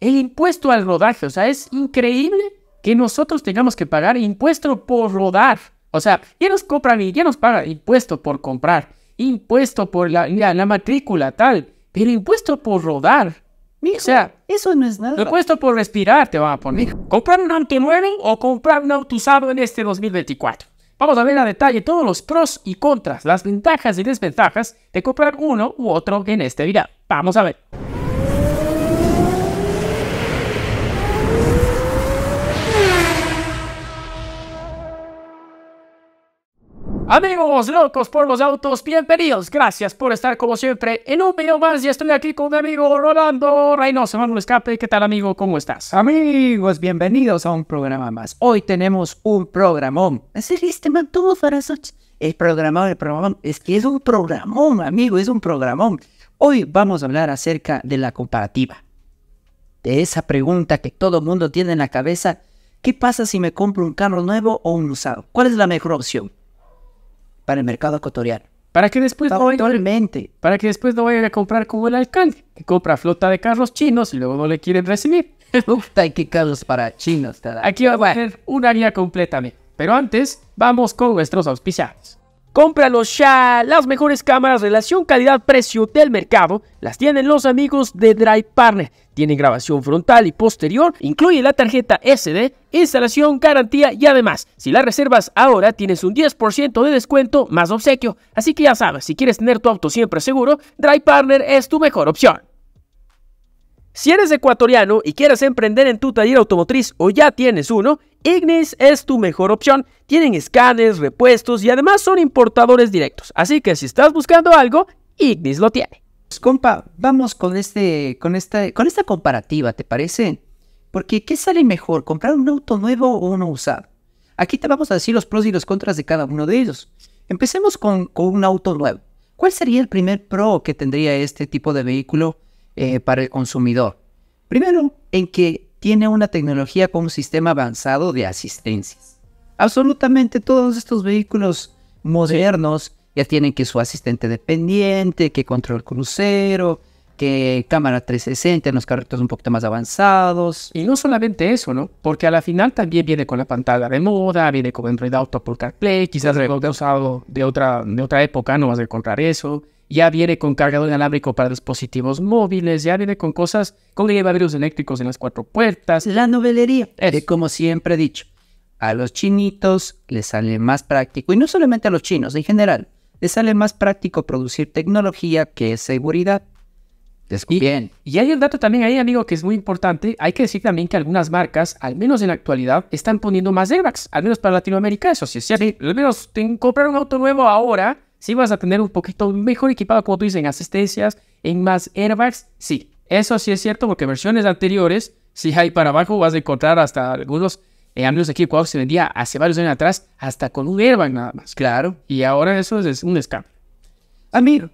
el impuesto al rodaje. O sea, es increíble que nosotros tengamos que pagar impuesto por rodar. O sea, ya nos compran y ya nos pagan impuesto por comprar, impuesto por la, matrícula, tal, pero impuesto por rodar. Mijo, o sea, eso no es nada. Impuesto por respirar te van a poner. ¿Comprar un auto nuevo o comprar un auto usado en este 2024? Vamos a ver a detalle todos los pros y contras, las ventajas y desventajas de comprar uno u otro en este video. Vamos a ver. Amigos locos por los autos, bienvenidos. Gracias por estar como siempre en un video más y estoy aquí con mi amigo Rolando Reynoso, Manuel Escape. ¿Qué tal amigo? ¿Cómo estás? Amigos, bienvenidos a un programa más. Hoy tenemos un programón. Es el sistema todo para El programón, el programón. Es que es un programón, amigo, es un programón. Hoy vamos a hablar acerca de la comparativa. De esa pregunta que todo mundo tiene en la cabeza. ¿Qué pasa si me compro un carro nuevo o un usado? ¿Cuál es la mejor opción? para el mercado ecuatoriano. Para que después no para que después no vayan a comprar como el alcalde, que compra flota de carros chinos y luego no le quieren recibir. Uf, hay carros para chinos. Aquí va a hacer una área completamente. Pero antes, vamos con nuestros auspiciados. Cómpralos ya. Las mejores cámaras relación calidad-precio del mercado las tienen los amigos de Drive Partner. Tiene grabación frontal y posterior, incluye la tarjeta SD, instalación, garantía y además, si la reservas ahora tienes un 10% de descuento más obsequio. Así que ya sabes, si quieres tener tu auto siempre seguro, Drive Partner es tu mejor opción. Si eres ecuatoriano y quieres emprender en tu taller automotriz o ya tienes uno, Ignis es tu mejor opción. Tienen escáneres, repuestos y además son importadores directos. Así que si estás buscando algo, Ignis lo tiene compa, vamos con este, con esta, con esta comparativa, ¿te parece? Porque ¿qué sale mejor? ¿Comprar un auto nuevo o uno usado? Aquí te vamos a decir los pros y los contras de cada uno de ellos. Empecemos con, un auto nuevo. ¿Cuál sería el primer pro que tendría este tipo de vehículo eh, para el consumidor? Primero, en que tiene una tecnología con un sistema avanzado de asistencias. Absolutamente todos estos vehículos modernos ya tienen que su asistente dependiente, que control crucero, que cámara 360 en los carritos un poquito más avanzados. Y no solamente eso, ¿no? Porque a la final también viene con la pantalla de moda, viene con Android Auto por CarPlay, quizás de usado de otra, de otra época no vas a encontrar eso. Ya viene con cargador inalámbrico para dispositivos móviles, ya viene con cosas, con los eléctricos en las cuatro puertas. La novelería, es. como siempre he dicho, a los chinitos les sale más práctico, y no solamente a los chinos, en general le sale más práctico producir tecnología que seguridad. Y, bien. Y hay un dato también ahí, amigo, que es muy importante. Hay que decir también que algunas marcas, al menos en la actualidad, están poniendo más airbags, al menos para Latinoamérica, eso sí es cierto. Al menos comprar un auto nuevo ahora, sí vas a tener un poquito mejor equipado, como tú dices, en asistencias, en más airbags, sí. Eso sí es cierto, porque versiones anteriores, si hay para abajo, vas a encontrar hasta algunos eh, al aquí en se vendía hace varios años atrás hasta con un airbag nada más. Claro. Y ahora eso es, un escándalo. Amigo,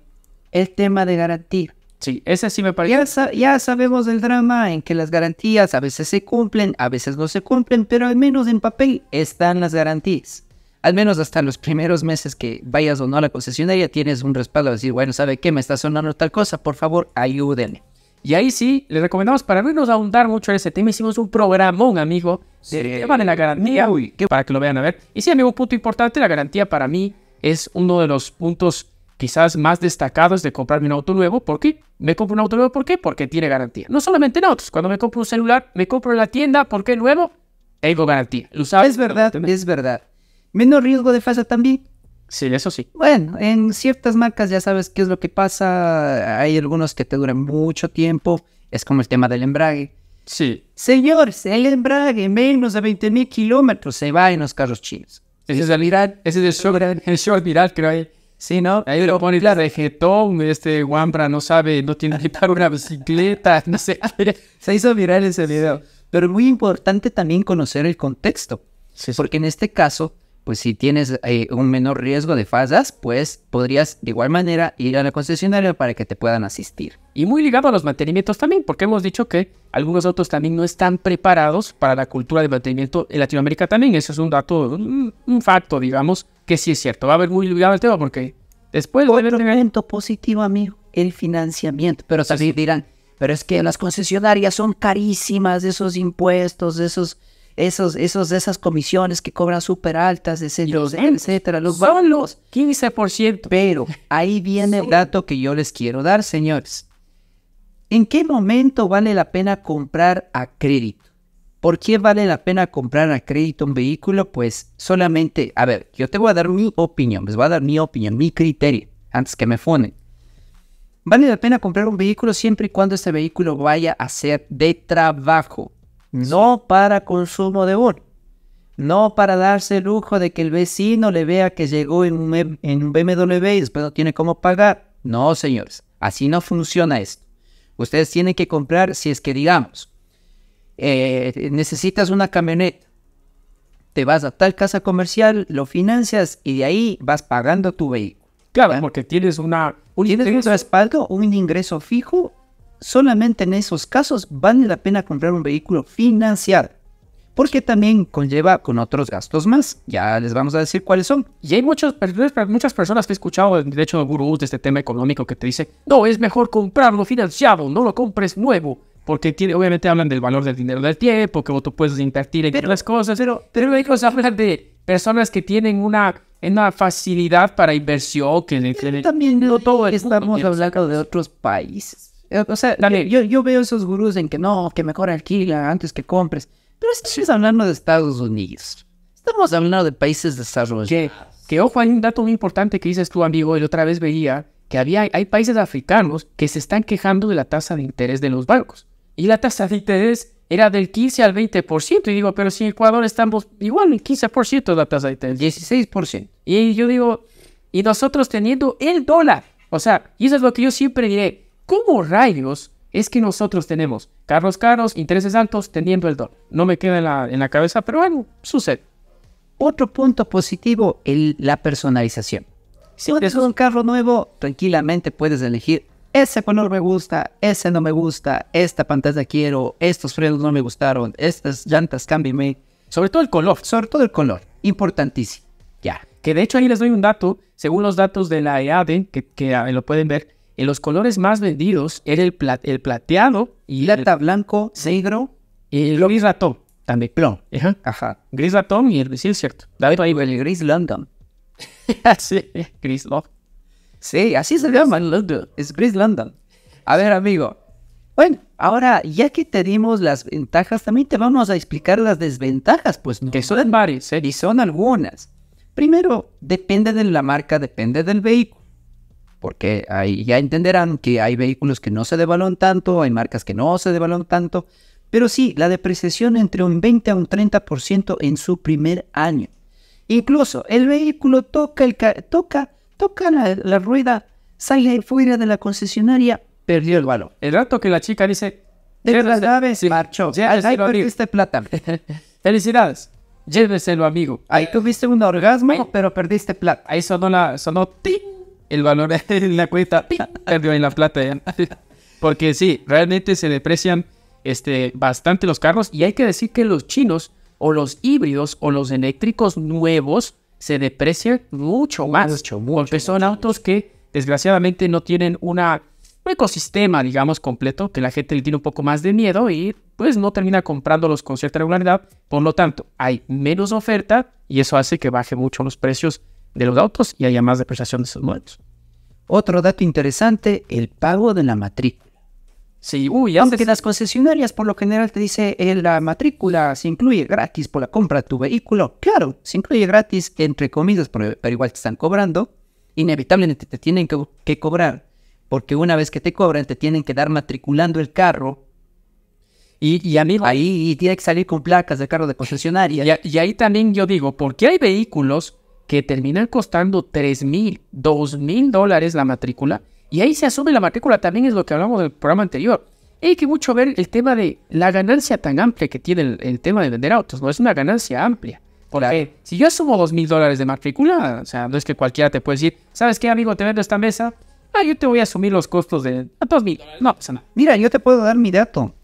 el tema de garantía. Sí, ese sí me parece. Ya, ya, sabemos el drama en que las garantías a veces se cumplen, a veces no se cumplen, pero al menos en papel están las garantías. Al menos hasta los primeros meses que vayas o no a la concesionaria tienes un respaldo de decir, bueno, ¿sabe qué? Me está sonando tal cosa, por favor, ayúdenme. Y ahí sí, les recomendamos para no irnos ahondar mucho en ese tema, hicimos un programón, amigo, Sí. en la garantía, para que lo vean a ver. Y sí, amigo, punto importante, la garantía para mí es uno de los puntos quizás más destacados de comprarme un auto nuevo. ¿Por qué? Me compro un auto nuevo, ¿por qué? Porque tiene garantía. No solamente en autos, cuando me compro un celular, me compro en la tienda, porque qué nuevo? Tengo garantía. ¿Lo sabes? Es verdad, es verdad. Menos riesgo de falla también. Sí, eso sí. Bueno, en ciertas marcas ya sabes qué es lo que pasa. Hay algunos que te duran mucho tiempo. Es como el tema del embrague. Sí. Señor, el embrague menos de 20.000 kilómetros se va en los carros chinos. Ese es el ese es el show, viral Sí, ¿no? Ahí lo pone la rejetón, este Wambra no sabe, no tiene ni para una bicicleta, no sé. se hizo viral ese video. Pero muy importante también conocer el contexto. sí. Porque en este caso, pues si tienes eh, un menor riesgo de fallas, pues podrías de igual manera ir a la concesionaria para que te puedan asistir. Y muy ligado a los mantenimientos también, porque hemos dicho que algunos autos también no están preparados para la cultura de mantenimiento en Latinoamérica también. Eso es un dato, un, facto, digamos, que sí es cierto. Va a haber muy ligado al tema porque después... Otro un elemento positivo, amigo, el financiamiento. Pero también dirán, pero es que las concesionarias son carísimas esos impuestos, esos esos, esos, esas comisiones que cobran súper altas, etcétera, etcétera. Los son los 15%. Pero ahí viene el dato que yo les quiero dar, señores. ¿En qué momento vale la pena comprar a crédito? ¿Por qué vale la pena comprar a crédito un vehículo? Pues solamente, a ver, yo te voy a dar mi opinión, les voy a dar mi opinión, mi criterio, antes que me fonen. Vale la pena comprar un vehículo siempre y cuando este vehículo vaya a ser de trabajo no para consumo de un, no para darse el lujo de que el vecino le vea que llegó en un, BMW y después no tiene cómo pagar. No, señores, así no funciona esto. Ustedes tienen que comprar si es que digamos, eh, necesitas una camioneta, te vas a tal casa comercial, lo financias y de ahí vas pagando tu vehículo. Claro, porque tienes una... un respaldo, un ingreso fijo solamente en esos casos vale la pena comprar un vehículo financiado, porque también conlleva con otros gastos más. Ya les vamos a decir cuáles son. Y hay muchos, muchas personas que he escuchado, de hecho, gurús de este tema económico que te dice, no, es mejor comprarlo financiado, no lo compres nuevo. Porque obviamente hablan del valor del dinero del tiempo, que tú puedes invertir en otras cosas, pero, pero vehículos hablan de personas que tienen una una facilidad para inversión que, también no todo estamos hablando de otros países. Eh, o sea, Yo, yo veo esos gurús en que no, que mejor alquila antes que compres. Pero es hablando de Estados Unidos. Estamos hablando de países desarrollados. Que, ojo, hay un dato muy importante que dices tú, amigo, y otra vez veía que había, hay países africanos que se están quejando de la tasa de interés de los bancos. Y la tasa de interés era del 15 al 20%. Y digo, pero si en Ecuador estamos igual en 15% de la tasa de interés. 16%. Y yo digo, y nosotros teniendo el dólar. O sea, y eso es lo que yo siempre diré ¿Cómo rayos es que nosotros tenemos carros caros, intereses altos, teniendo el dólar? No me queda en la, en la cabeza, pero bueno, sucede. Otro punto positivo, es la personalización. Si tienes un carro nuevo, tranquilamente puedes elegir ese color me gusta, ese no me gusta, esta pantalla quiero, estos frenos no me gustaron, estas llantas cámbiame. Sobre todo el color. Sobre todo el color. Importantísimo. Ya. Que de hecho ahí les doy un dato, según los datos de la EADE, e, que, que eh, lo pueden ver, en los colores más vendidos era el, el plateado y plata, blanco, negro y el gris ratón también. plom. Ajá. Gris ratón y el sí cierto. David ahí el gris London. sí, gris London. Sí, así se llama London. Es gris London. A ver, amigo. Bueno, ahora ya que te dimos las ventajas, también te vamos a explicar las desventajas, pues Que son varias, ¿eh? Y son algunas. Primero, depende de la marca, depende del vehículo porque ahí ya entenderán que hay vehículos que no se devalúan tanto, hay marcas que no se devalúan tanto, pero sí, la depreciación entre un 20 a un 30% en su primer año. Incluso el vehículo toca, el toca, toca la, la rueda, sale fuera de la concesionaria, perdió el valor. El rato que la chica dice, de las aves, marchó. Ahí perdiste plata. Felicidades. Lléveselo, amigo. Ahí tuviste un orgasmo, pero perdiste plata. Ahí sonó la, el valor en la cuenta perdió en la plata. ¿eh? Porque sí, realmente se deprecian este, bastante los carros y hay que decir que los chinos o los híbridos o los eléctricos nuevos se deprecian mucho más. Mucho, mucho, porque son autos que desgraciadamente no tienen una, un ecosistema, digamos, completo, que la gente le tiene un poco más de miedo y pues no termina comprándolos con cierta regularidad. Por lo tanto, hay menos oferta y eso hace que baje mucho los precios de los autos y haya más depreciación... de sus muertos... Otro dato interesante, el pago de la matrícula. Sí, uy, aunque las concesionarias por lo general te dice eh, la matrícula se incluye gratis por la compra de tu vehículo. Claro, se incluye gratis entre comillas, pero, igual te están cobrando. Inevitablemente te tienen que, cobrar, porque una vez que te cobran te tienen que dar matriculando el carro y, y ahí tiene que salir con placas de carro de concesionaria. Y, y, ahí también yo digo, porque hay vehículos que terminan costando $3,000, mil, mil dólares la matrícula. Y ahí se asume la matrícula, también es lo que hablamos del programa anterior. Hay que mucho ver el tema de la ganancia tan amplia que tiene el, tema de vender autos, ¿no? Es una ganancia amplia. Porque si yo asumo $2,000 mil dólares de matrícula, o sea, no es que cualquiera te puede decir, ¿sabes qué, amigo? Te vendo esta mesa. Ah, yo te voy a asumir los costos de $2,000. mil. No pasa Mira, yo te puedo dar mi dato.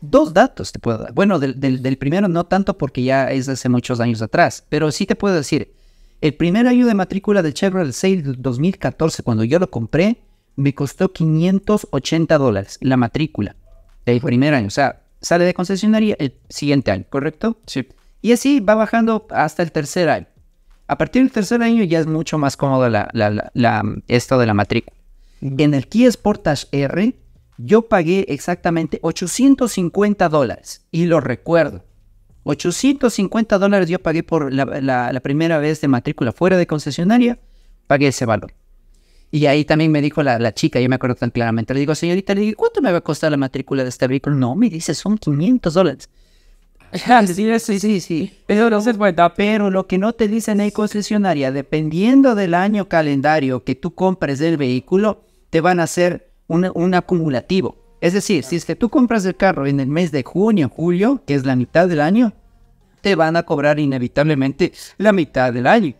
Dos datos te puedo dar. Bueno, del, del primero no tanto porque ya es hace muchos años atrás, pero sí te puedo decir, el primer año de matrícula del Chevrolet Sail 2014, cuando yo lo compré, me costó 580 dólares la matrícula del primer año. O sea, sale de concesionaria el siguiente año, ¿correcto? Sí. Y así va bajando hasta el tercer año. A partir del tercer año ya es mucho más cómodo la, esto de la matrícula. En el Kia Sportage R, yo pagué exactamente 850 dólares. Y lo recuerdo. 850 dólares yo pagué por la, primera vez de matrícula fuera de concesionaria, pagué ese valor. Y ahí también me dijo la, chica, yo me acuerdo tan claramente, le digo, señorita, le digo, ¿cuánto me va a costar la matrícula de este vehículo? No, me dice, son 500 dólares. sí, sí, sí, sí. Pero, no pero lo que no te dicen ahí concesionaria, dependiendo del año calendario que tú compres del vehículo, te van a hacer un, un acumulativo. Es decir, si es que tú compras el carro en el mes de junio, julio, que es la mitad del año, te van a cobrar inevitablemente la mitad del año.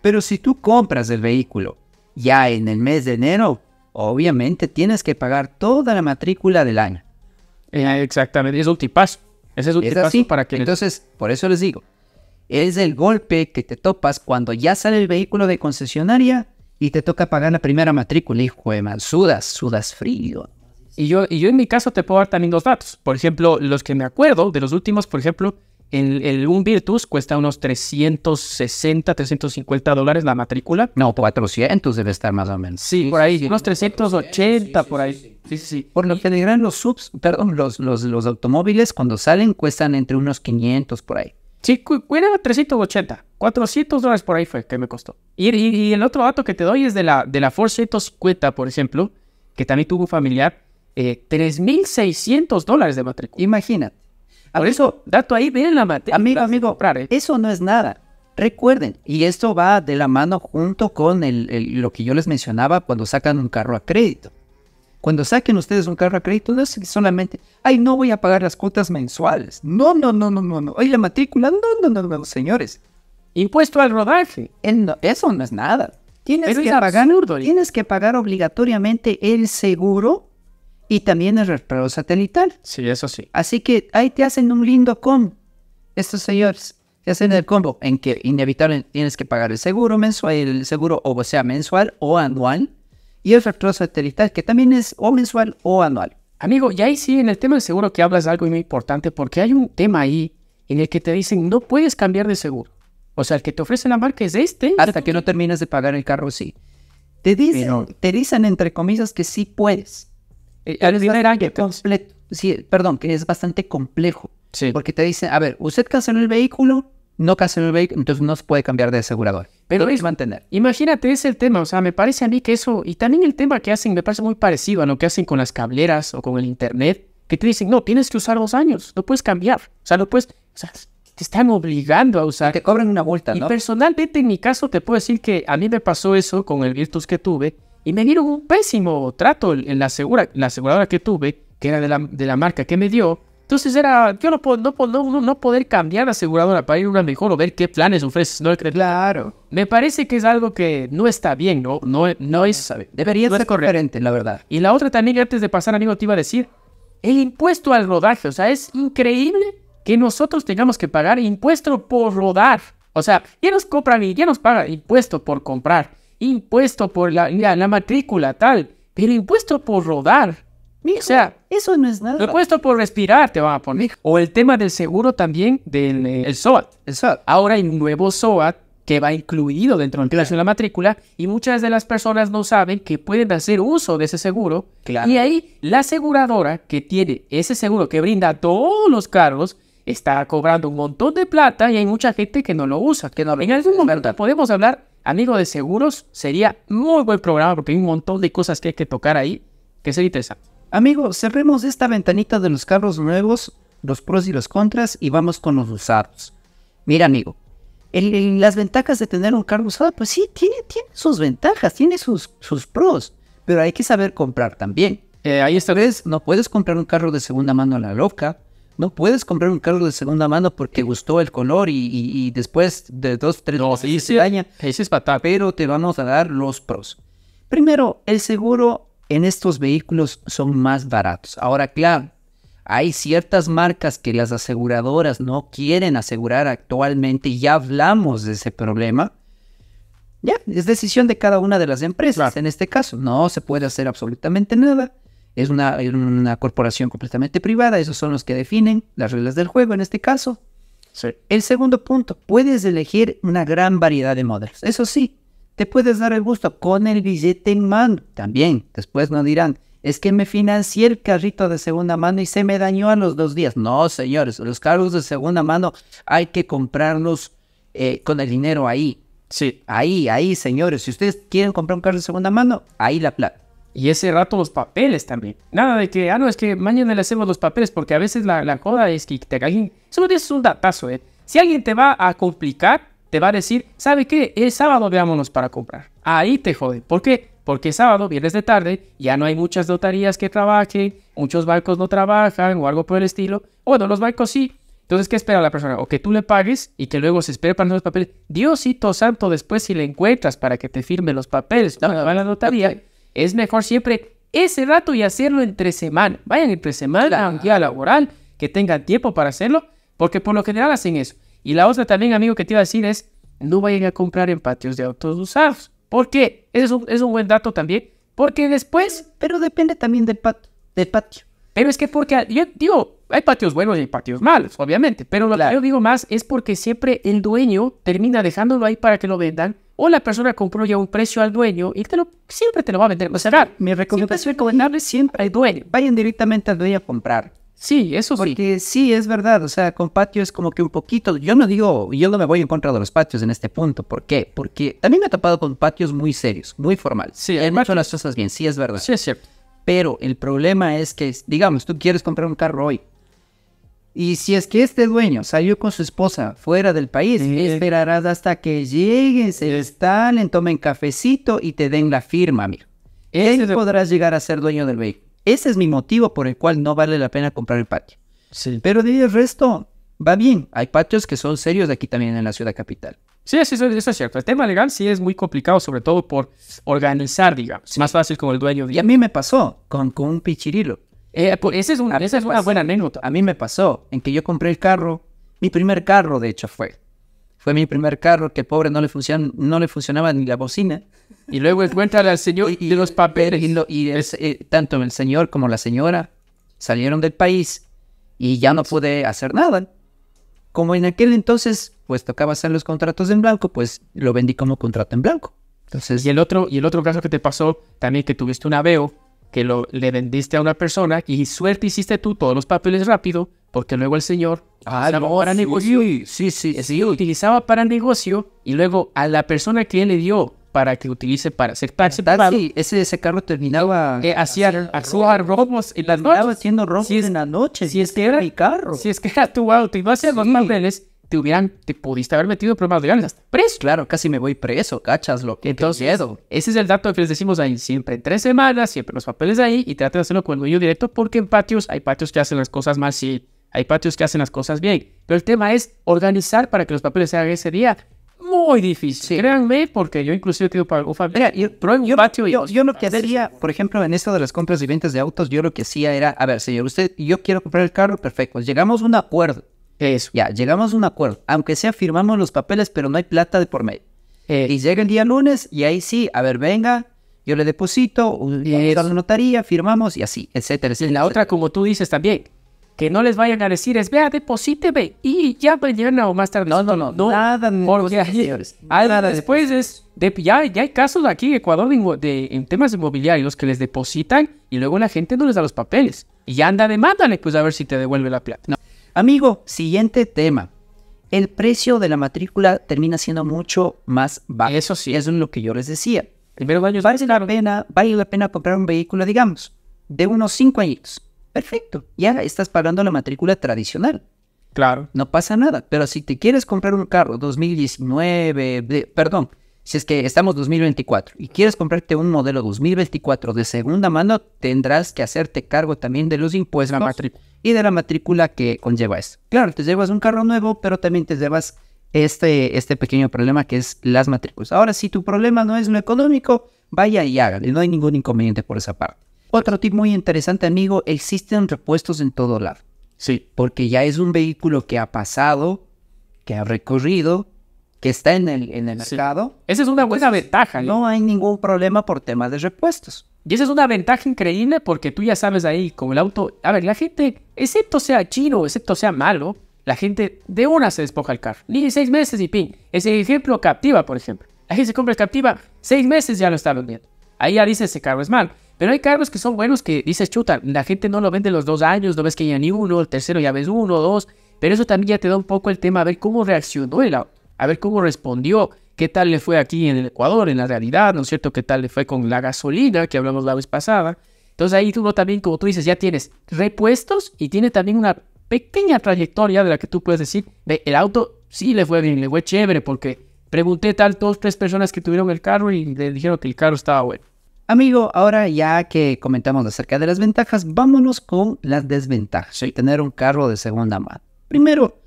Pero si tú compras el vehículo ya en el mes de enero, obviamente tienes que pagar toda la matrícula del año. Eh, exactamente, es ultipaso. Ese es así. para que... Entonces, por eso les digo, es el golpe que te topas cuando ya sale el vehículo de concesionaria y te toca pagar la primera matrícula. Hijo de mal, sudas, sudas frío. Y yo, y yo en mi caso te puedo dar también los datos. Por ejemplo, los que me acuerdo de los últimos, por ejemplo, el, el un Virtus cuesta unos 360, 350 dólares la matrícula. No, 400 debe estar más o menos. Sí, por ahí, unos 380 por ahí. Sí, sí, sí. Por lo digan los subs, perdón, los, los, los automóviles cuando salen cuestan entre unos 500 por ahí. Sí, era 380, 400 dólares por ahí fue que me costó. Y, y, el otro dato que te doy es de la, de la por ejemplo, que también tuvo un familiar 3.600 eh, dólares de matrícula. Imagínate. Por eso, dato ahí, ven la matrícula. Amigo, amigo, eso no es nada. Recuerden, y esto va de la mano junto con el, lo que yo les mencionaba cuando sacan un carro a crédito. Cuando saquen ustedes un carro a crédito, no es solamente, ay, no voy a pagar las cuotas mensuales. No, no, no, no, no, no. Ay, la matrícula, no, no, no, no, señores. Impuesto al rodaje. eso no es nada. Tienes, que tienes que pagar obligatoriamente el seguro y también el respiro satelital. Sí, eso sí. Así que ahí te hacen un lindo combo. Estos señores te hacen el combo en que inevitablemente tienes que pagar el seguro mensual, el seguro o sea mensual o anual, y el respiro satelital que también es o mensual o anual. Amigo, y ahí sí, en el tema del seguro que hablas de algo muy importante, porque hay un tema ahí en el que te dicen no puedes cambiar de seguro. O sea, el que te ofrece la marca es este. Hasta que no terminas de pagar el carro, sí. Te dicen, te dicen entre comillas que sí puedes el eh, completo, sí, perdón, que es bastante complejo. Porque te dicen, a ver, usted canceló el vehículo, no canceló el vehículo, entonces no se puede cambiar de asegurador. Pero es mantener. Imagínate, es el tema. O sea, me parece a mí que eso, y también el tema que hacen, me parece muy parecido a lo que hacen con las cableras o con el internet, que te dicen, no, tienes que usar dos años, no puedes cambiar. O sea, no puedes, o sea, te están obligando a usar. Te cobran una vuelta, ¿no? Y personalmente, en mi caso, te puedo decir que a mí me pasó eso con el Virtus que tuve y me dieron un pésimo trato en la, la aseguradora que tuve, que era de la, de la, marca que me dio. Entonces era, yo no, no, no, poder cambiar la aseguradora para ir a una mejor o ver qué planes ofreces No, claro. Me parece que es algo que no está bien, ¿no? No, no es... Sabe, debería ser diferente, la verdad. Y la otra también, antes de pasar, amigo, te iba a decir, el impuesto al rodaje. O sea, es increíble que nosotros tengamos que pagar impuesto por rodar. O sea, ya nos compran y ya nos paga impuesto por comprar impuesto por la, la, matrícula, tal, pero impuesto por rodar. o sea, eso no es nada. Impuesto por respirar te van a poner. O el tema del seguro también del eh, el SOAT. Ahora hay un nuevo SOAT que va incluido dentro del precio de la matrícula y muchas de las personas no saben que pueden hacer uso de ese seguro. Y ahí la aseguradora que tiene ese seguro que brinda a todos los carros está cobrando un montón de plata y hay mucha gente que no lo usa. Que no en algún momento podemos hablar Amigo de seguros sería muy buen programa porque hay un montón de cosas que hay que tocar ahí que sería interesante. Amigo, cerremos esta ventanita de los carros nuevos, los pros y los contras y vamos con los usados. Mira, amigo, las ventajas de tener un carro usado, pues sí, tiene, tiene sus ventajas, tiene sus, pros, pero hay que saber comprar también. Eh, ahí está, pues, no puedes comprar un carro de segunda mano a la loca, no puedes comprar un carro de segunda mano porque gustó el color y, después de dos, tres no, se daña. Ese es fatal. Pero te vamos a dar los pros. Primero, el seguro en estos vehículos son más baratos. Ahora, claro, hay ciertas marcas que las aseguradoras no quieren asegurar actualmente. Ya hablamos de ese problema. Ya, es decisión de cada una de las empresas. En este caso, no se puede hacer absolutamente nada es una, una corporación completamente privada, esos son los que definen las reglas del juego en este caso. El segundo punto, puedes elegir una gran variedad de modelos. Eso sí, te puedes dar el gusto con el billete en mano. También, después nos dirán, es que me financié el carrito de segunda mano y se me dañó a los dos días. No, señores, los carros de segunda mano hay que comprarlos eh, con el dinero ahí. Sí. Ahí, ahí, señores. Si ustedes quieren comprar un carro de segunda mano, ahí la plata. Y ese rato los papeles también. Nada de que, ah, no, es que mañana le hacemos los papeles, porque a veces la, la joda es que te alguien. Solo tienes un datazo, ¿eh? Si alguien te va a complicar, te va a decir, ¿sabe qué? El sábado veámonos para comprar. Ahí te jode. ¿Por qué? Porque sábado, viernes de tarde, ya no hay muchas notarías que trabajen, muchos barcos no trabajan o algo por el estilo. Bueno, los bancos sí. Entonces, ¿qué espera la persona? O que tú le pagues y que luego se espere para los papeles. Diosito santo, después si le encuentras para que te firme los papeles, no, va a la notaría es mejor siempre ese rato y hacerlo entre semana. Vayan entre semana a un día laboral, que tengan tiempo para hacerlo, porque por lo general hacen eso. Y la otra también, amigo, que te iba a decir es, no vayan a comprar en patios de autos usados. ¿Por qué? Es un, es un buen dato también, porque después... Pero depende también del, del patio. Pero es que porque, yo digo, hay patios buenos y hay patios malos, obviamente, pero lo que yo digo más es porque siempre el dueño termina dejándolo ahí para que lo vendan o la persona compró ya un precio al dueño y te lo, siempre te lo va a vender más barato. me mi recomendación recomendarle siempre al dueño. Vayan directamente al dueño a comprar. Sí, eso sí. Porque sí, es verdad, o sea, con patios como que un poquito, yo no digo, yo no me voy en contra de los patios en este punto, ¿por qué? Porque también me he topado con patios muy serios, muy formales. Sí, han hecho las cosas bien, sí, es verdad. Sí, es cierto. Pero el problema es que, digamos, tú quieres comprar un carro hoy, y si es que este dueño salió con su esposa fuera del país, esperarás hasta que lleguen, se instalen, tomen cafecito y te den la firma, amigo. Él podrás llegar a ser dueño del vehículo. Ese es mi motivo por el cual no vale la pena comprar el patio. Pero de el resto, va bien. Hay patios que son serios de aquí también en la ciudad capital. Sí, eso, es cierto. El tema legal sí es muy complicado, sobre todo por organizar, digamos. Más fácil con el dueño. Y a mí me pasó con, con un pichirilo. Eh, esa es una, buena anécdota. A mí me pasó en que yo compré el carro, mi primer carro de hecho fue. Fue mi primer carro que pobre no le, no le funcionaba ni la bocina. Y luego cuéntale al señor y, de los papeles. Y, eh, tanto el señor como la señora salieron del país y ya no pude hacer nada. Como en aquel entonces, pues tocaba hacer los contratos en blanco, pues lo vendí como contrato en blanco. Entonces, y el otro, y el otro caso que te pasó también que tuviste un aveo que lo, le vendiste a una persona y suerte hiciste tú todos los papeles rápido, porque luego el señor ah, no, para negocio. Sí, sí, sí utilizaba para negocio y luego a la persona que él le dio para que utilice para hacer ah, ese, ese carro terminaba. hacia eh, hacía robos en las noches. haciendo robos en la noche. Si, es este que era mi carro. Si es que era tu auto y no hacía los papeles te hubieran, te pudiste haber metido problemas de hasta preso. Claro, casi me voy preso, cachas lo que Entonces, ese es el dato que les decimos ahí, siempre en tres semanas, siempre los papeles ahí y traten de hacerlo con el dueño directo porque en patios hay patios que hacen las cosas mal, sí, hay patios que hacen las cosas bien. Pero el tema es organizar para que los papeles se hagan ese día muy difícil. Créanme, porque yo inclusive quiero para un Mira, Yo, yo, yo, yo, lo por ejemplo, en esto de las compras y ventas de autos, yo lo que hacía era, a ver, señor, usted, yo quiero comprar el carro, perfecto. Llegamos a un acuerdo. Eso. Ya, llegamos a un acuerdo. Aunque sea firmamos los papeles, pero no hay plata de por medio. Eh. y llega el día lunes y ahí sí, a ver, venga, yo le deposito, vamos a la notaría, firmamos y así, etcétera. etcétera y la otra, como tú dices también, que no les vayan a decir es, vea, deposíteme y ya mañana o más tarde. No, no, no, no nada. Porque nada después es, de, ya, ya, hay casos aquí en Ecuador de, de, en temas inmobiliarios que les depositan y luego la gente no les da los papeles. Y ya anda, mándale, pues a ver si te devuelve la plata. No. Amigo, siguiente tema. El precio de la matrícula termina siendo mucho más bajo. Eso sí. Eso es lo que yo les decía. Primero años. Vale la pena, vale la pena comprar un vehículo, digamos, de unos 5 años. Perfecto. Ya estás pagando la matrícula tradicional. Claro. No pasa nada. Pero si te quieres comprar un carro 2019, perdón, si es que estamos 2024 y quieres comprarte un modelo 2024 de segunda mano, tendrás que hacerte cargo también de los impuestos y de la matrícula que conlleva eso. Claro, te llevas un carro nuevo, pero también te llevas este, este pequeño problema que es las matrículas. Ahora, si tu problema no es lo económico, vaya y hágale, no hay ningún inconveniente por esa parte. Otro tip muy interesante, amigo, existen repuestos en todo lado. Sí. Porque ya es un vehículo que ha pasado, que ha recorrido, que está en el, en el mercado. Esa es una buena ventaja. ¿eh? ¿no? hay ningún problema por temas de repuestos. Y esa es una ventaja increíble porque tú ya sabes ahí, como el auto. A ver, la gente, excepto sea chino, excepto sea malo, la gente de una se despoja el carro. Ni seis meses y pin. Ese ejemplo Captiva, por ejemplo. La gente se compra Captiva, seis meses ya lo está vendiendo. Ahí ya dice ese carro es mal Pero hay carros que son buenos que dices, chuta, la gente no lo vende los dos años, no ves que ya ni uno, el tercero ya ves uno, dos. Pero eso también ya te da un poco el tema a ver cómo reaccionó el auto a ver cómo respondió, qué tal le fue aquí en el Ecuador, en la realidad, ¿no es cierto? ¿Qué tal le fue con la gasolina que hablamos la vez pasada? Entonces ahí tú también, como tú dices, ya tienes repuestos y tiene también una pequeña trayectoria de la que tú puedes decir, ve, el auto sí le fue bien, le fue chévere, porque pregunté tal dos, tres personas que tuvieron el carro y le dijeron que el carro estaba bueno. Amigo, ahora ya que comentamos acerca de las ventajas, vámonos con las desventajas. y Tener un carro de segunda mano. Primero,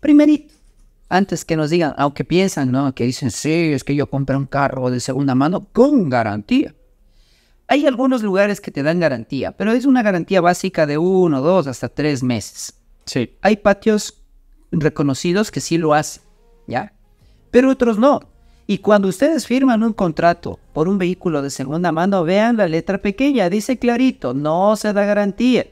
primerito, antes que nos digan, aunque piensan, ¿no? Que dicen, sí, es que yo compré un carro de segunda mano con garantía. Hay algunos lugares que te dan garantía, pero es una garantía básica de uno, dos, hasta tres meses. Sí. Hay patios reconocidos que sí lo hacen, ¿ya? Pero otros no. Y cuando ustedes firman un contrato por un vehículo de segunda mano, vean la letra pequeña, dice clarito, no se da garantía.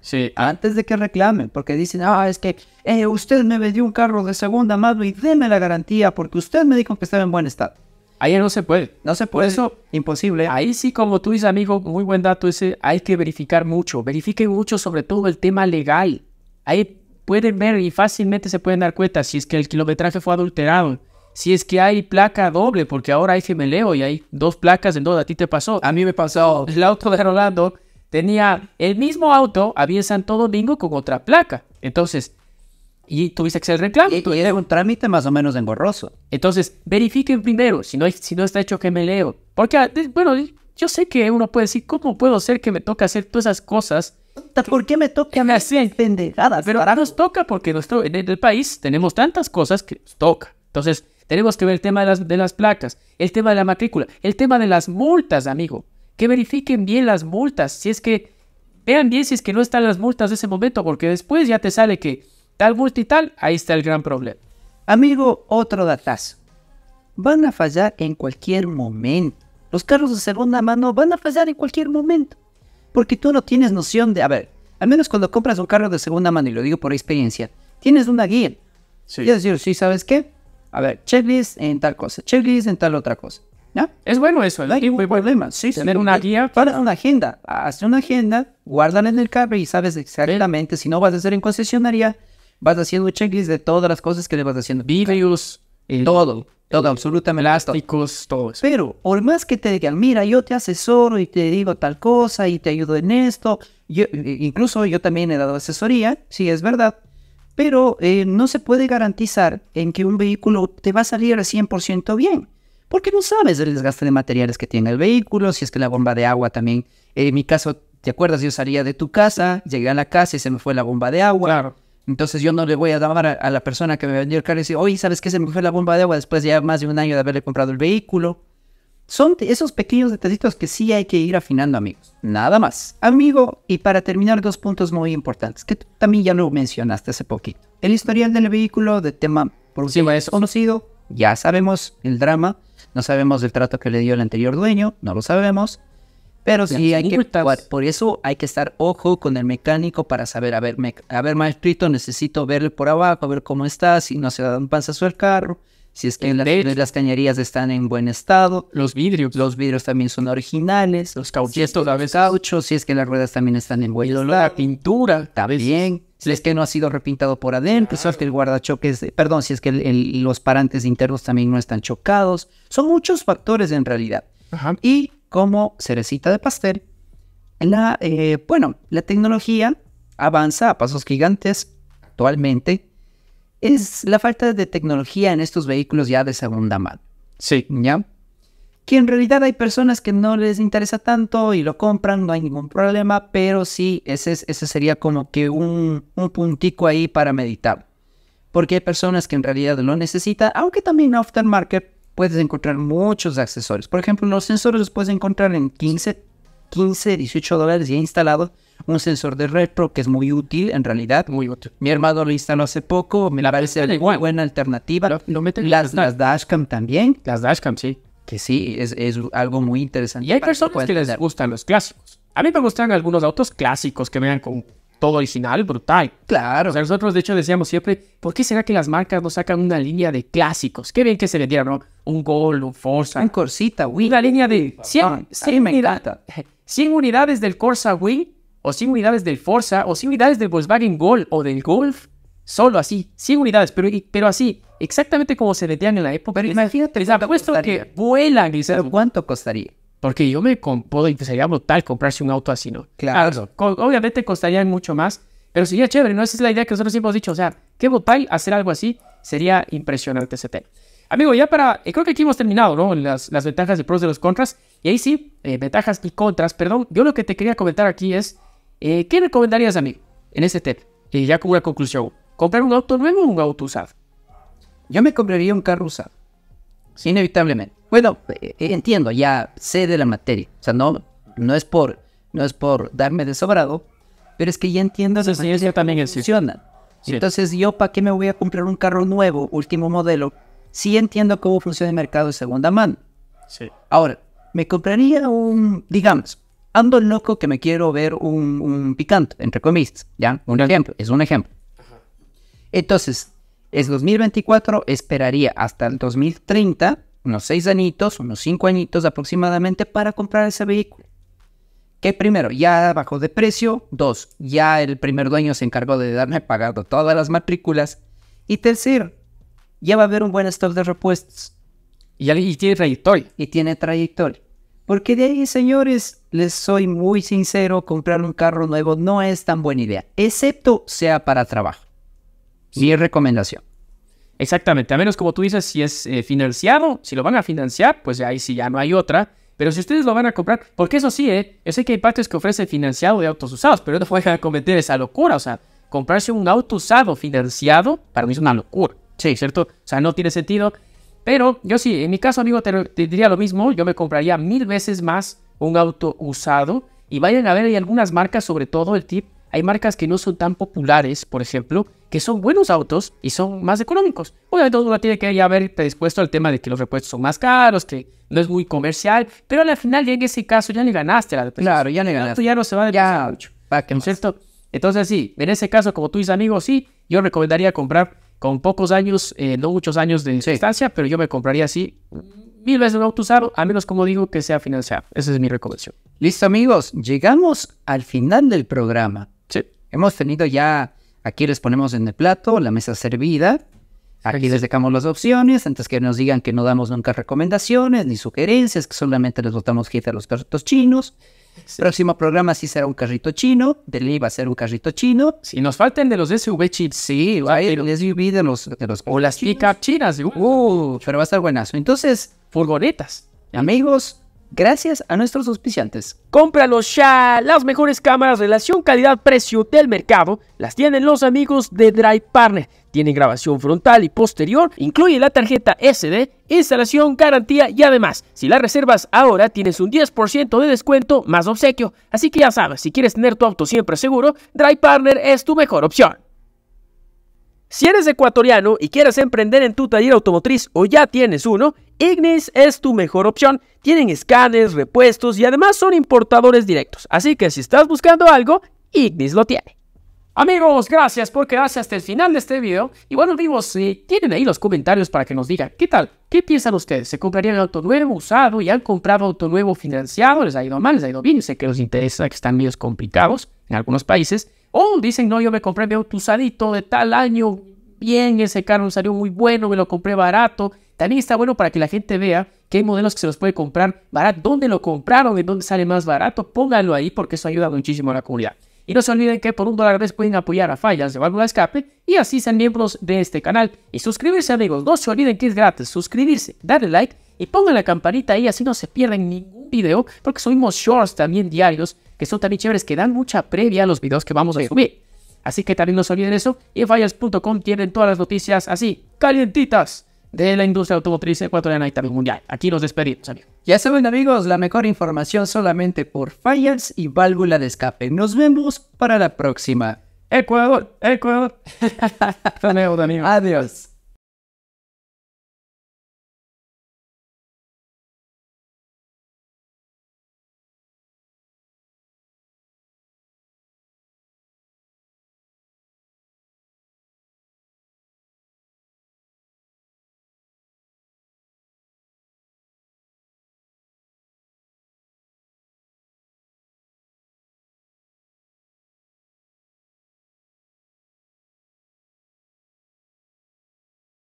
Sí. Antes de que reclamen, porque dicen, ah, es que eh, usted me vendió un carro de segunda mano y deme la garantía porque usted me dijo que estaba en buen estado. Ahí no se puede. No se puede. Eso, imposible. Ahí sí, como tú dices, amigo, muy buen dato ese, hay que verificar mucho. Verifique mucho sobre todo el tema legal. Ahí pueden ver y fácilmente se pueden dar cuenta si es que el kilometraje fue adulterado. Si es que hay placa doble, porque ahora hay gemeleo y hay dos placas en dos, a ti te pasó. A mí me pasó. El auto de Rolando tenía el mismo auto, había en Santo Domingo con otra placa. Entonces, y tuviste que hacer el reclamo. Y, pues. un trámite más o menos engorroso. Entonces, verifiquen primero si no, si no está hecho que me leo. Porque, ah, bueno, yo sé que uno puede decir, ¿cómo puedo ser que me toca hacer todas esas cosas? ¿Por qué me toca me hacen pendejadas? Pero ahora nos toca porque nuestro, en el país tenemos tantas cosas que nos toca. Entonces, tenemos que ver el tema de las, de las placas, el tema de la matrícula, el tema de las multas, amigo que verifiquen bien las multas, si es que vean bien si es que no están las multas de ese momento, porque después ya te sale que tal multa y tal, ahí está el gran problema. Amigo, otro datazo. Van a fallar en cualquier momento. Los carros de segunda mano van a fallar en cualquier momento. Porque tú no tienes noción de, a ver, al menos cuando compras un carro de segunda mano, y lo digo por experiencia, tienes una guía. Sí. Y decir, sí, ¿sabes qué? A ver, checklist en tal cosa, checklist en tal otra cosa. Es bueno eso, no hay ningún problema. Sí, tener una guía. Para una agenda, haz una agenda, guárdala en el carro y sabes exactamente, si no vas a hacer en concesionaria, vas haciendo checklist de todas las cosas que le vas haciendo. Vídeos, eh, eh, todo, todo, eh, absolutamente. Elásticos, todo eso. Pero, por más que te digan, mira, yo te asesoro y te digo tal cosa y te ayudo en esto, incluso yo también he dado asesoría, sí, es verdad, pero no se puede garantizar en que un vehículo te va a salir al 100% bien porque no sabes el desgaste de materiales que tiene el vehículo, si es que la bomba de agua también. En mi caso, ¿te acuerdas? Yo salía de tu casa, llegué a la casa y se me fue la bomba de agua. Claro. Entonces yo no le voy a dar a, la persona que me vendió el carro y decir, oye, ¿sabes qué? Se me fue la bomba de agua después de ya más de un año de haberle comprado el vehículo. Son esos pequeños detallitos que sí hay que ir afinando, amigos. Nada más. Amigo, y para terminar, dos puntos muy importantes, que tú también ya lo mencionaste hace poquito. El historial del vehículo de tema por es conocido, ya sabemos el drama. No sabemos el trato que le dio el anterior dueño, no lo sabemos. Pero sí hay que por eso hay que estar ojo con el mecánico para saber, a ver, a ver maestrito, necesito verle por abajo, a ver cómo está, si no se da un pasazo al carro si es que eh, las, cañerías están en buen estado. Los vidrios. Los vidrios también son originales. Los cauchos si es que las ruedas también están en buen estado. La pintura. Está bien. Si es que no ha sido repintado por adentro, si es que el perdón, si es que los parantes internos también no están chocados. Son muchos factores en realidad. Y como cerecita de pastel, la, eh, bueno, la tecnología avanza a pasos gigantes actualmente es la falta de tecnología en estos vehículos ya de segunda mano. Sí. ¿Ya? Que en realidad hay personas que no les interesa tanto y lo compran, no hay ningún problema, pero sí, ese, ese sería como que un, un puntico ahí para meditar. Porque hay personas que en realidad lo necesitan, aunque también en aftermarket puedes encontrar muchos accesorios. Por ejemplo, los sensores los puedes encontrar en 15, 15, 18 dólares y he instalado un sensor de retro que es muy útil en realidad. Muy útil. Mi hermano lo instaló hace poco, me la parece una buena, alternativa. las, dashcam también. Las dashcam, sí. Que sí, es, algo muy interesante. Y hay personas que les gustan los clásicos. A mí me gustan algunos autos clásicos que vean con todo original, brutal. Claro. O sea, nosotros de hecho decíamos siempre, ¿por qué será que las marcas no sacan una línea de clásicos? Qué bien que se dieron, ¿no? Un Gol, un Forza. Un Corsita, Una línea de... Sí, sí me encanta. 100 unidades del Corsa Wii, o 100 unidades del Forza, o 100 unidades del Volkswagen Golf o del Golf, solo así, 100 unidades, pero, pero así, exactamente como se metían en la época. Pero imagínate, les puesto que vuelan. Y cuánto costaría? Porque yo me puedo, sería brutal comprarse un auto así, ¿no? Claro. obviamente costaría mucho más, pero sería chévere, ¿no? Esa es la idea que nosotros siempre hemos dicho, o sea, qué brutal hacer algo así, sería impresionante ese tema. Amigo, ya para, eh, creo que aquí hemos terminado, ¿no? Las, las ventajas y pros de los contras. Y ahí sí, eh, ventajas y contras, perdón. Yo lo que te quería comentar aquí es, eh, ¿qué recomendarías a mí en este TEP? Y ya como una conclusión, ¿comprar un auto nuevo o un auto usado? Yo me compraría un carro usado, inevitablemente. Bueno, eh, entiendo, ya sé de la materia, o sea, no, no es por, no es por darme de sobrado pero es que ya entiendo Entonces, sí, yo también funciona. Entonces, ¿yo para qué me voy a comprar un carro nuevo, último modelo? Sí entiendo cómo funciona el mercado de segunda mano. Sí. Ahora, me compraría un, digamos, ando loco que me quiero ver un, picante, entre comillas, ¿ya? Un ejemplo, es un ejemplo. Entonces, es 2024, esperaría hasta el 2030, unos seis añitos, unos cinco añitos aproximadamente, para comprar ese vehículo. Que primero, ya bajó de precio. Dos, ya el primer dueño se encargó de darme pagado todas las matrículas. Y tercero, ya va a haber un buen stock de repuestos. Y, tiene trayectoria. Y tiene trayectoria. Porque de ahí, señores, les soy muy sincero, comprar un carro nuevo no es tan buena idea, excepto sea para trabajo. Mi recomendación. Exactamente, a menos como tú dices, si es eh, financiado, si lo van a financiar, pues ahí sí ya no hay otra. Pero si ustedes lo van a comprar, porque eso sí, ¿eh? yo sé que hay partes que ofrecen financiado de autos usados, pero no voy a cometer esa locura. O sea, comprarse un auto usado financiado, para mí es una locura. Sí, ¿cierto? O sea, no tiene sentido. Pero yo sí, en mi caso, amigo, te, diría lo mismo. Yo me compraría mil veces más un auto usado. Y vayan a ver, hay algunas marcas, sobre todo el tip, hay marcas que no son tan populares, por ejemplo, que son buenos autos y son más económicos. Obviamente uno tiene que ya ver predispuesto al tema de que los repuestos son más caros, que no es muy comercial, pero al final ya en ese caso ya le ganaste la depresión. Claro, ya le ganaste. Ya no se va de ya, mucho. ¿No es cierto? Entonces sí, en ese caso, como tú dices, amigo, sí, yo recomendaría comprar con pocos años, eh, no muchos años de instancia, pero yo me compraría así mil veces un auto usado, a menos como digo que sea financiado. Esa es mi recomendación. Listo amigos, llegamos al final del programa. Sí. Hemos tenido ya, aquí les ponemos en el plato la mesa servida. Aquí les dejamos las opciones, antes que nos digan que no damos nunca recomendaciones ni sugerencias, que solamente les votamos hit a los carritos chinos. Próximo programa sí será un carrito chino. Delhi va a ser un carrito chino. Si nos faltan de los SUV chips Sí, va a SUV de los, de los O las pick-up chinas. Uh, pero va a estar buenazo. Entonces, furgonetas. Amigos, gracias a nuestros auspiciantes. Cómpralos ya. Las mejores cámaras, relación calidad-precio del mercado, las tienen los amigos de Drive Partner. Tiene grabación frontal y posterior, incluye la tarjeta SD, instalación, garantía y además, si la reservas ahora tienes un 10% de descuento más obsequio. Así que ya sabes, si quieres tener tu auto siempre seguro, Drive Partner es tu mejor opción. Si eres ecuatoriano y quieres emprender en tu taller automotriz o ya tienes uno, Ignis es tu mejor opción. Tienen escáneres, repuestos y además son importadores directos. Así que si estás buscando algo, Ignis lo tiene. Amigos, gracias por quedarse hasta el final de este video. Y bueno, amigos, si tienen ahí los comentarios para que nos digan qué tal, qué piensan ustedes. ¿Se comprarían auto nuevo, usado? ¿Y han comprado auto nuevo financiado? ¿Les ha ido mal? ¿Les ha ido bien? sé que los interesa que están medios complicados en algunos países. O dicen, no, yo me compré mi auto usadito de tal año. Bien, ese carro salió muy bueno, me lo compré barato. También está bueno para que la gente vea Qué modelos que se los puede comprar barato, dónde lo compraron, de dónde sale más barato. Pónganlo ahí porque eso ayuda muchísimo a la comunidad. Y no se olviden que por un dólar les pueden apoyar a Fallas de Válvula Escape y así sean miembros de este canal. Y suscribirse amigos, no se olviden que es gratis, suscribirse, darle like y pongan la campanita ahí así no se pierden ningún video porque subimos shorts también diarios que son también chéveres que dan mucha previa a los videos que vamos a subir. Así que también no se olviden eso y fallas.com tienen todas las noticias así, calientitas de la industria automotriz ecuatoriana y también mundial. Aquí los despedimos, amigos. Ya saben, amigos, la mejor información solamente por fallas y válvula de escape. Nos vemos para la próxima. Ecuador, Ecuador. Adiós.